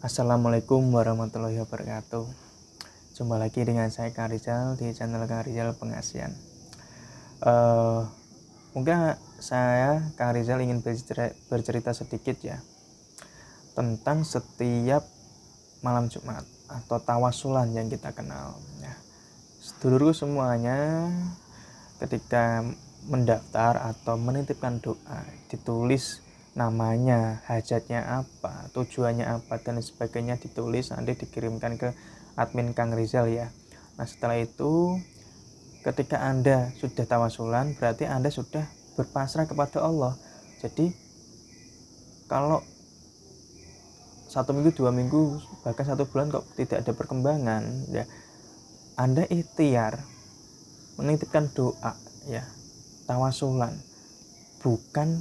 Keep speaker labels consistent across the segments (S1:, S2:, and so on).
S1: Assalamualaikum warahmatullahi wabarakatuh Jumpa lagi dengan saya Kang Rizal di channel Kang Rizal Pengasian uh, eh, Mungkin saya Kang Rizal ingin bercerita sedikit ya Tentang setiap malam Jumat atau tawasulan yang kita kenal ya. Sedulurku semuanya ketika mendaftar atau menitipkan doa ditulis namanya, hajatnya apa, tujuannya apa, dan sebagainya ditulis nanti dikirimkan ke admin Kang Rizal ya. Nah setelah itu ketika Anda sudah tawasulan berarti Anda sudah berpasrah kepada Allah. Jadi kalau satu minggu dua minggu bahkan satu bulan kok tidak ada perkembangan ya Anda ikhtiar menitipkan doa ya tawasulan bukan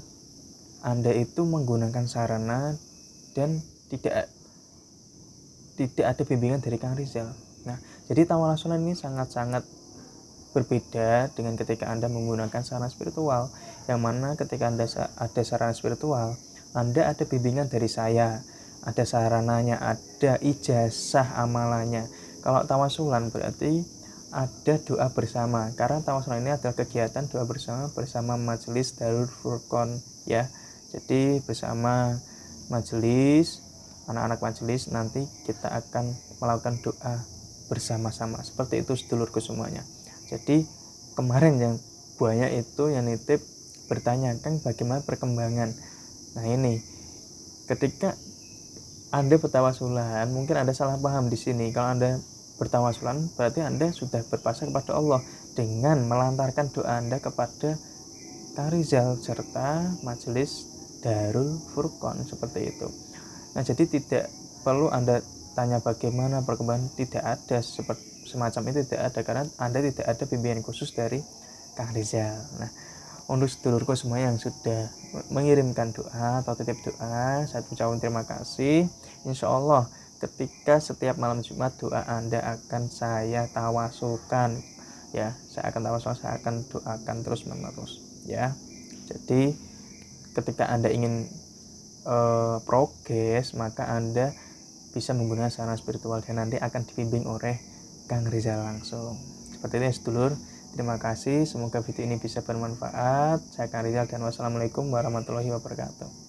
S1: anda itu menggunakan sarana dan tidak tidak ada bimbingan dari Kang Rizal. Nah, jadi tawa sunan ini sangat-sangat berbeda dengan ketika Anda menggunakan sarana spiritual, yang mana ketika Anda ada sarana spiritual, Anda ada bimbingan dari saya, ada sarananya, ada ijazah amalannya. Kalau tawasulan berarti ada doa bersama, karena tawasulan ini adalah kegiatan doa bersama bersama majelis Darul Furqon ya. Jadi bersama majelis, anak-anak majelis nanti kita akan melakukan doa bersama-sama. Seperti itu sedulurku semuanya. Jadi kemarin yang buaya itu yang nitip bertanya, kan bagaimana perkembangan?" Nah, ini ketika Anda bertawasulan, mungkin ada salah paham di sini. Kalau Anda bertawasulan berarti Anda sudah berpasrah kepada Allah dengan melantarkan doa Anda kepada Karizal serta majelis Darul Furqon seperti itu. Nah, jadi tidak perlu Anda tanya bagaimana perkembangan tidak ada seperti semacam itu tidak ada karena Anda tidak ada bimbingan khusus dari Kang Rizal. Nah, untuk sedulurku semua yang sudah mengirimkan doa atau titip doa, saya ucapkan terima kasih. Insya Allah ketika setiap malam Jumat doa Anda akan saya tawasukan ya saya akan tawasukan, saya akan doakan terus menerus ya jadi ketika Anda ingin e, progres, maka Anda bisa menggunakan sarana spiritual dan nanti akan dibimbing oleh Kang Rizal langsung. Seperti ini ya, sedulur. Terima kasih, semoga video ini bisa bermanfaat. Saya Kang Rizal dan wassalamualaikum warahmatullahi wabarakatuh.